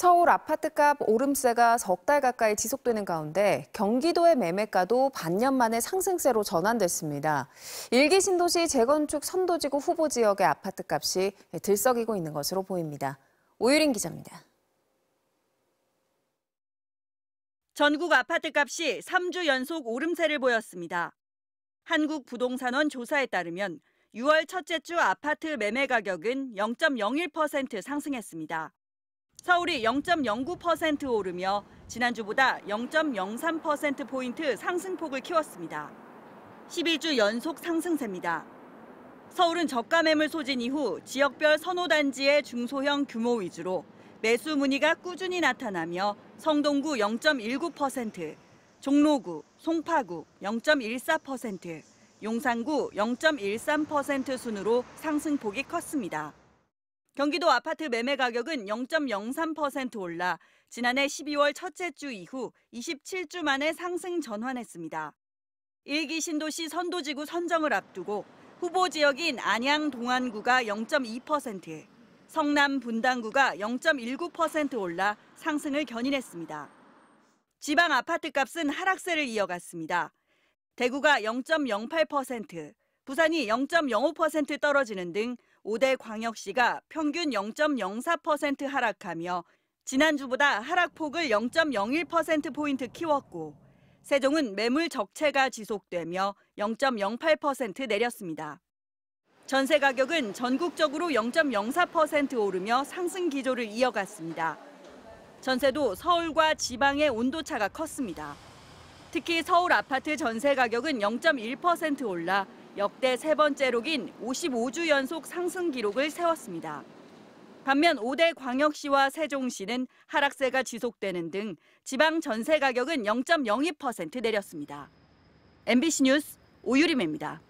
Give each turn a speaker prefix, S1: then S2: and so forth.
S1: 서울 아파트값 오름세가 석달 가까이 지속되는 가운데 경기도의 매매가도 반년 만에 상승세로 전환됐습니다. 일기 신도시 재건축 선도지구 후보 지역의 아파트값이 들썩이고 있는 것으로 보입니다. 오유린 기자입니다.
S2: 전국 아파트값이 3주 연속 오름세를 보였습니다. 한국부동산원 조사에 따르면 6월 첫째 주 아파트 매매 가격은 0.01% 상승했습니다. 서울이 0.09% 오르며 지난주보다 0.03%포인트 상승폭을 키웠습니다. 11주 연속 상승세입니다. 서울은 저가 매물 소진 이후 지역별 선호단지의 중소형 규모 위주로 매수 문의가 꾸준히 나타나며 성동구 0.19%, 종로구, 송파구 0.14%, 용산구 0.13% 순으로 상승폭이 컸습니다. 경기도 아파트 매매 가격은 0.03% 올라 지난해 12월 첫째 주 이후 27주 만에 상승 전환했습니다. 일기 신도시 선도지구 선정을 앞두고 후보 지역인 안양 동안구가 0.2%, 성남 분당구가 0.19% 올라 상승을 견인했습니다. 지방 아파트 값은 하락세를 이어갔습니다. 대구가 0.08%, 부산이 0.05% 떨어지는 등 5대 광역시가 평균 0.04% 하락하며 지난주보다 하락폭을 0.01%포인트 키웠고 세종은 매물 적체가 지속되며 0.08% 내렸습니다. 전세 가격은 전국적으로 0.04% 오르며 상승 기조를 이어갔습니다. 전세도 서울과 지방의 온도차가 컸습니다. 특히 서울 아파트 전세 가격은 0.1% 올라 역대 세 번째로 긴 55주 연속 상승 기록을 세웠습니다. 반면 5대 광역시와 세종시는 하락세가 지속되는 등 지방 전세 가격은 0.02% 내렸습니다. MBC 뉴스 오유림입니다.